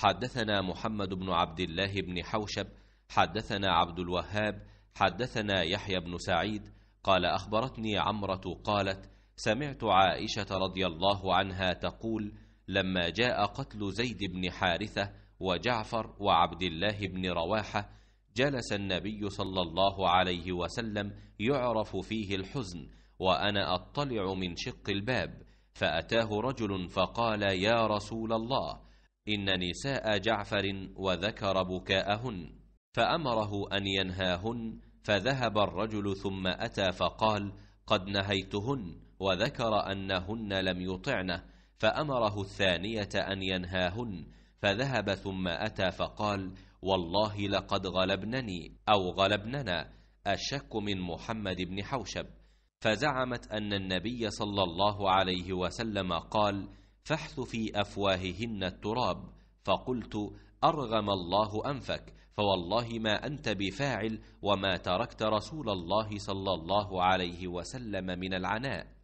حدثنا محمد بن عبد الله بن حوشب حدثنا عبد الوهاب حدثنا يحيى بن سعيد قال اخبرتني عمره قالت سمعت عائشه رضي الله عنها تقول لما جاء قتل زيد بن حارثه وجعفر وعبد الله بن رواحه جلس النبي صلى الله عليه وسلم يعرف فيه الحزن وانا اطلع من شق الباب فاتاه رجل فقال يا رسول الله إن نساء جعفر وذكر بكاءهن فأمره أن ينهاهن فذهب الرجل ثم أتى فقال قد نهيتهن وذكر أنهن لم يطعنه فأمره الثانية أن ينهاهن فذهب ثم أتى فقال والله لقد غلبنني أو غلبننا الشك من محمد بن حوشب فزعمت أن النبي صلى الله عليه وسلم قال فاحث في أفواههن التراب فقلت أرغم الله أنفك فوالله ما أنت بفاعل وما تركت رسول الله صلى الله عليه وسلم من العناء